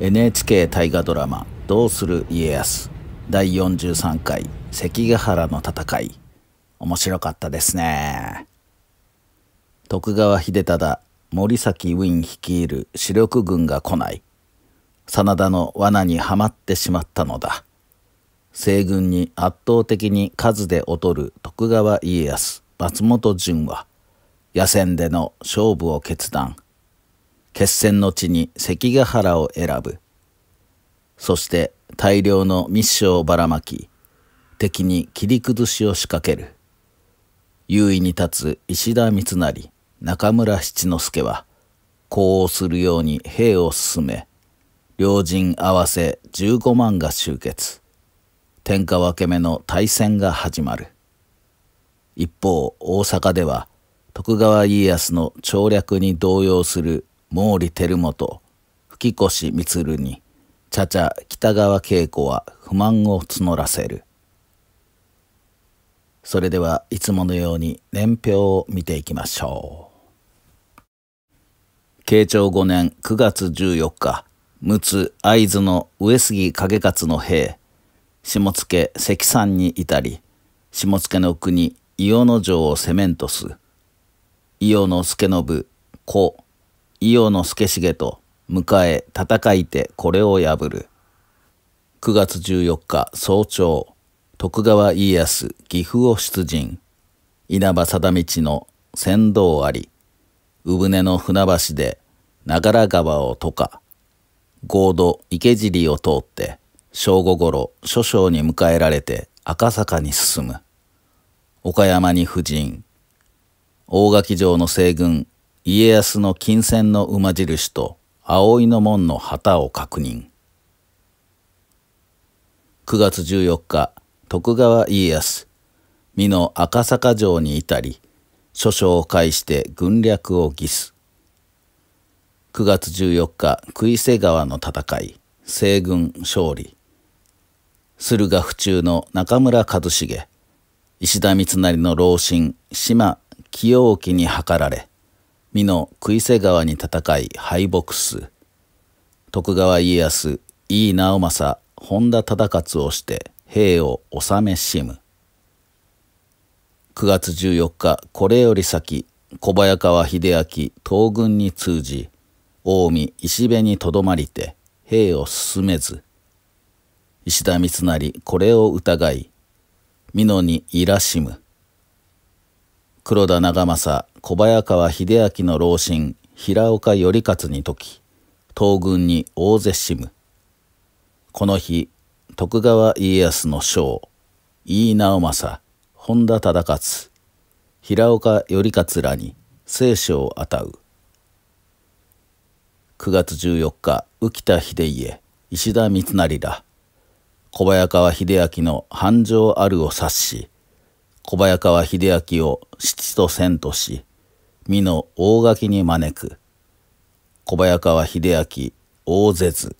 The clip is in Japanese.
NHK 大河ドラマ「どうする家康」第43回関ヶ原の戦い面白かったですね徳川秀忠森崎ウィン率いる主力軍が来ない真田の罠にはまってしまったのだ西軍に圧倒的に数で劣る徳川家康松本潤は野戦での勝負を決断決戦の地に関ヶ原を選ぶ。そして大量の密書をばらまき、敵に切り崩しを仕掛ける。優位に立つ石田三成、中村七之助は、呼応するように兵を進め、両陣合わせ15万が集結。天下分け目の大戦が始まる。一方、大阪では、徳川家康の調略に動揺する毛利輝元吹越満に茶々北川景子は不満を募らせるそれではいつものように年表を見ていきましょう慶長5年9月14日陸奥会津の上杉景勝の兵下野関山に至り下野の国伊予の城をセメントす伊予の助信子伊予の助重と迎え戦いてこれを破る。9月14日早朝、徳川家康岐阜を出陣。稲葉貞道の船頭あり、産船の船橋で長良川を渡か合土池尻を通って正午頃諸将に迎えられて赤坂に進む岡山に婦人大垣城の西軍家康の金銭の馬印と葵の門の旗を確認9月14日徳川家康美濃赤坂城に至り諸将を介して軍略を議す9月14日杭瀬川の戦い西軍勝利駿河府中の中村一茂石田三成の老臣島清沖に図られ美濃杭瀬川に戦い敗北す徳川家康井伊直政本田忠勝をして兵を治めしむ9月14日これより先小早川秀明東軍に通じ近江石部にとどまりて兵を進めず石田三成これを疑い美濃にいらしむ黒田長政小早川秀明の老臣平岡頼勝に説き東軍に大勢しむこの日徳川家康の将井伊直政本田忠勝平岡頼勝らに聖書を与う9月14日浮田秀家石田三成ら小早川秀明の繁盛あるを察し小早川秀明を七と千とし美の大垣に招く小早川秀明大絶